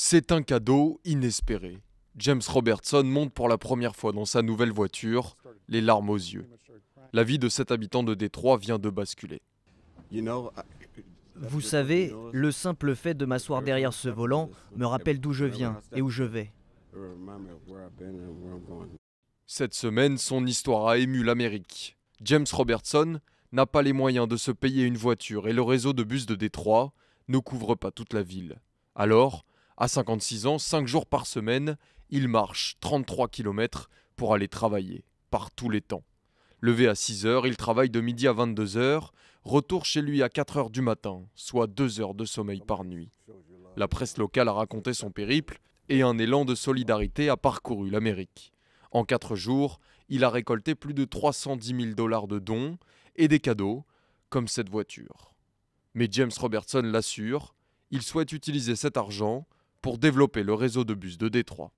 C'est un cadeau inespéré. James Robertson monte pour la première fois dans sa nouvelle voiture, les larmes aux yeux. La vie de cet habitant de Détroit vient de basculer. Vous savez, le simple fait de m'asseoir derrière ce volant me rappelle d'où je viens et où je vais. Cette semaine, son histoire a ému l'Amérique. James Robertson n'a pas les moyens de se payer une voiture et le réseau de bus de Détroit ne couvre pas toute la ville. Alors, à 56 ans, 5 jours par semaine, il marche 33 km pour aller travailler, par tous les temps. Levé à 6 heures, il travaille de midi à 22 heures, retour chez lui à 4 heures du matin, soit 2 heures de sommeil par nuit. La presse locale a raconté son périple et un élan de solidarité a parcouru l'Amérique. En 4 jours, il a récolté plus de 310 000 dollars de dons et des cadeaux, comme cette voiture. Mais James Robertson l'assure, il souhaite utiliser cet argent pour développer le réseau de bus de Détroit.